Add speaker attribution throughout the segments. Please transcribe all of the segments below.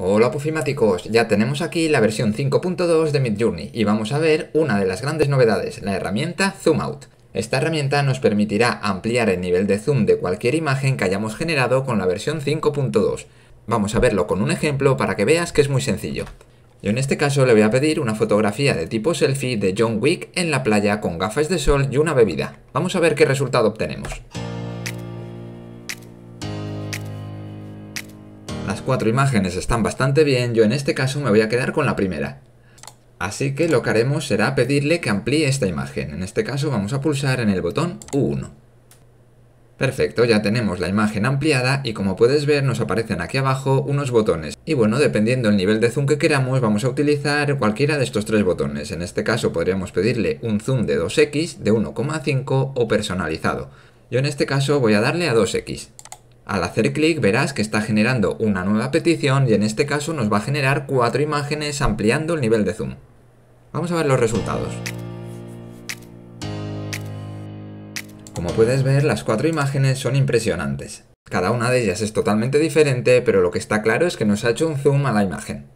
Speaker 1: Hola pufimáticos, ya tenemos aquí la versión 5.2 de Midjourney y vamos a ver una de las grandes novedades, la herramienta Zoom Out. Esta herramienta nos permitirá ampliar el nivel de zoom de cualquier imagen que hayamos generado con la versión 5.2. Vamos a verlo con un ejemplo para que veas que es muy sencillo. Yo en este caso le voy a pedir una fotografía de tipo selfie de John Wick en la playa con gafas de sol y una bebida. Vamos a ver qué resultado obtenemos. cuatro imágenes están bastante bien, yo en este caso me voy a quedar con la primera. Así que lo que haremos será pedirle que amplíe esta imagen. En este caso vamos a pulsar en el botón U1. Perfecto, ya tenemos la imagen ampliada y como puedes ver nos aparecen aquí abajo unos botones. Y bueno, dependiendo el nivel de zoom que queramos vamos a utilizar cualquiera de estos tres botones. En este caso podríamos pedirle un zoom de 2x, de 1,5 o personalizado. Yo en este caso voy a darle a 2x. Al hacer clic verás que está generando una nueva petición y en este caso nos va a generar cuatro imágenes ampliando el nivel de zoom. Vamos a ver los resultados. Como puedes ver, las cuatro imágenes son impresionantes. Cada una de ellas es totalmente diferente, pero lo que está claro es que nos ha hecho un zoom a la imagen.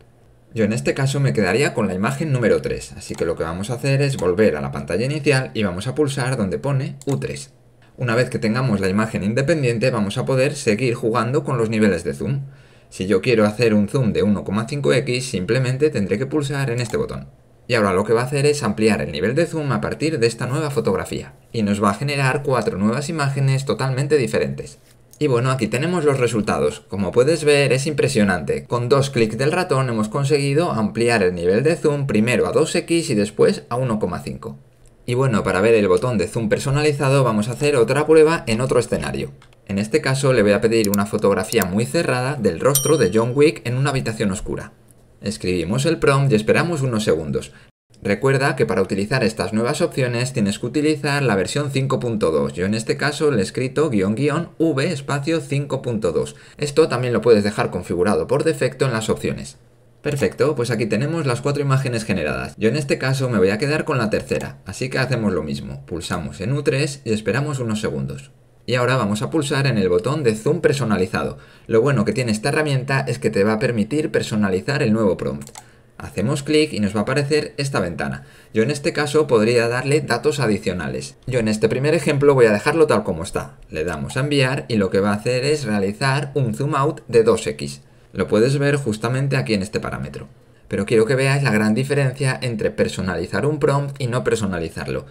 Speaker 1: Yo en este caso me quedaría con la imagen número 3, así que lo que vamos a hacer es volver a la pantalla inicial y vamos a pulsar donde pone U3. Una vez que tengamos la imagen independiente vamos a poder seguir jugando con los niveles de zoom. Si yo quiero hacer un zoom de 1,5x simplemente tendré que pulsar en este botón. Y ahora lo que va a hacer es ampliar el nivel de zoom a partir de esta nueva fotografía. Y nos va a generar cuatro nuevas imágenes totalmente diferentes. Y bueno, aquí tenemos los resultados. Como puedes ver, es impresionante. Con dos clics del ratón hemos conseguido ampliar el nivel de zoom primero a 2x y después a 1,5. Y bueno, para ver el botón de zoom personalizado vamos a hacer otra prueba en otro escenario. En este caso le voy a pedir una fotografía muy cerrada del rostro de John Wick en una habitación oscura. Escribimos el prompt y esperamos unos segundos. Recuerda que para utilizar estas nuevas opciones tienes que utilizar la versión 5.2. Yo en este caso le he escrito guión v espacio 5.2. Esto también lo puedes dejar configurado por defecto en las opciones. Perfecto, pues aquí tenemos las cuatro imágenes generadas. Yo en este caso me voy a quedar con la tercera, así que hacemos lo mismo. Pulsamos en U3 y esperamos unos segundos. Y ahora vamos a pulsar en el botón de zoom personalizado. Lo bueno que tiene esta herramienta es que te va a permitir personalizar el nuevo prompt. Hacemos clic y nos va a aparecer esta ventana. Yo en este caso podría darle datos adicionales. Yo en este primer ejemplo voy a dejarlo tal como está. Le damos a enviar y lo que va a hacer es realizar un zoom out de 2x. Lo puedes ver justamente aquí en este parámetro. Pero quiero que veáis la gran diferencia entre personalizar un prompt y no personalizarlo.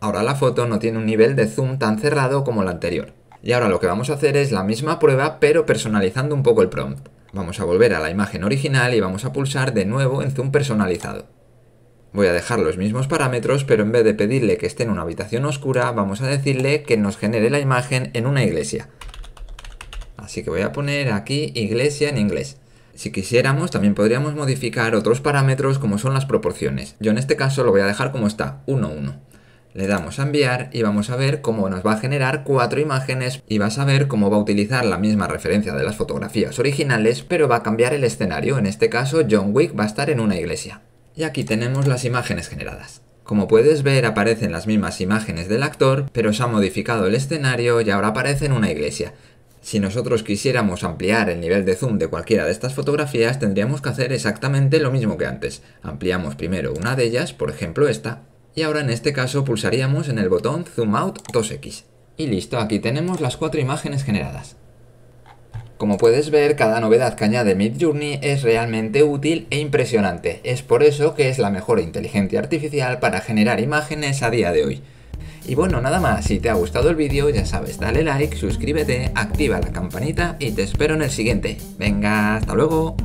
Speaker 1: Ahora la foto no tiene un nivel de zoom tan cerrado como la anterior. Y ahora lo que vamos a hacer es la misma prueba pero personalizando un poco el prompt. Vamos a volver a la imagen original y vamos a pulsar de nuevo en zoom personalizado. Voy a dejar los mismos parámetros, pero en vez de pedirle que esté en una habitación oscura, vamos a decirle que nos genere la imagen en una iglesia. Así que voy a poner aquí iglesia en inglés. Si quisiéramos, también podríamos modificar otros parámetros como son las proporciones. Yo en este caso lo voy a dejar como está, 1, 1. Le damos a enviar y vamos a ver cómo nos va a generar cuatro imágenes y vas a ver cómo va a utilizar la misma referencia de las fotografías originales, pero va a cambiar el escenario. En este caso, John Wick va a estar en una iglesia. Y aquí tenemos las imágenes generadas. Como puedes ver aparecen las mismas imágenes del actor, pero se ha modificado el escenario y ahora aparece en una iglesia. Si nosotros quisiéramos ampliar el nivel de zoom de cualquiera de estas fotografías, tendríamos que hacer exactamente lo mismo que antes. Ampliamos primero una de ellas, por ejemplo esta, y ahora en este caso pulsaríamos en el botón Zoom Out 2X. Y listo, aquí tenemos las cuatro imágenes generadas. Como puedes ver, cada novedad que añade Midjourney es realmente útil e impresionante. Es por eso que es la mejor inteligencia artificial para generar imágenes a día de hoy. Y bueno, nada más, si te ha gustado el vídeo, ya sabes, dale like, suscríbete, activa la campanita y te espero en el siguiente. Venga, hasta luego.